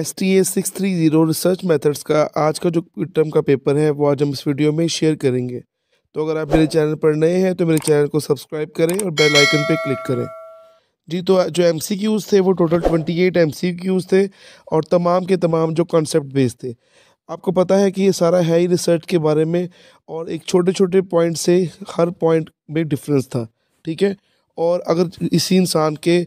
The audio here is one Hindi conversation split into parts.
S T A six three zero research methods का आज का जो टर्म का पेपर है वो आज हम इस वीडियो में शेयर करेंगे तो अगर आप मेरे चैनल पर नए हैं तो मेरे चैनल को सब्सक्राइब करें और बेल आइकन पे क्लिक करें जी तो जो एम सी क्यूज़ थे वो total twenty eight M C Qs थे और तमाम के तमाम जो कॉन्सेप्ट बेस्ड थे आपको पता है कि ये सारा है ही रिसर्च के बारे में और एक छोटे छोटे पॉइंट से हर पॉइंट में डिफरेंस था ठीक है और अगर इसी इंसान के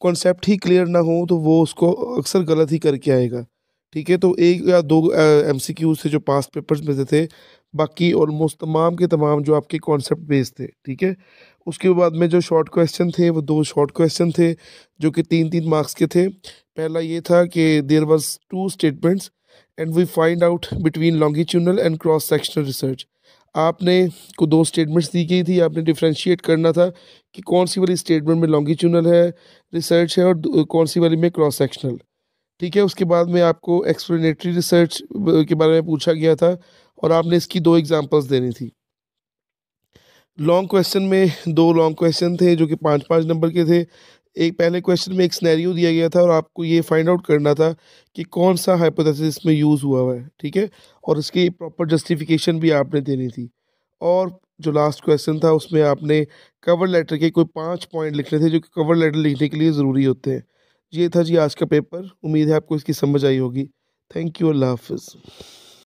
कॉन्सेप्ट ही क्लियर ना हो तो वो उसको अक्सर गलत ही करके आएगा ठीक है तो एक या दो एम सी क्यू से जो पास पेपर्स मिलते थे बाकी ऑलमोस्ट तमाम के तमाम जो आपके कॉन्सेप्ट बेस्ड थे ठीक है उसके बाद में जो शॉर्ट क्वेश्चन थे वो दो शॉर्ट क्वेश्चन थे जो कि तीन तीन मार्क्स के थे पहला ये था कि there was two statements and we find out between longitudinal and cross sectional research आपने को दो स्टेटमेंट्स दी गई थी आपने डिफ्रेंशिएट करना था कि कौन सी वाली स्टेटमेंट में लॉन्गिट्यूनल है रिसर्च है और कौन सी वाली में क्रॉस सेक्शनल ठीक है उसके बाद में आपको एक्सप्लेनेटरी रिसर्च के बारे में पूछा गया था और आपने इसकी दो एग्जांपल्स देनी थी लॉन्ग क्वेश्चन में दो लॉन्ग क्वेश्चन थे जो कि पाँच पाँच नंबर के थे एक पहले क्वेश्चन में एक स्नैरियो दिया गया था और आपको ये फाइंड आउट करना था कि कौन सा हाइपोथेसिस इसमें यूज़ हुआ हुआ है ठीक है और इसकी प्रॉपर जस्टिफिकेशन भी आपने देनी थी और जो लास्ट क्वेश्चन था उसमें आपने कवर लेटर के कोई पाँच पॉइंट लिखने थे जो कि कवर लेटर लिखने के लिए ज़रूरी होते हैं ये था जी आज का पेपर उम्मीद है आपको इसकी समझ आई होगी थैंक यू अल्लाह हाफिज़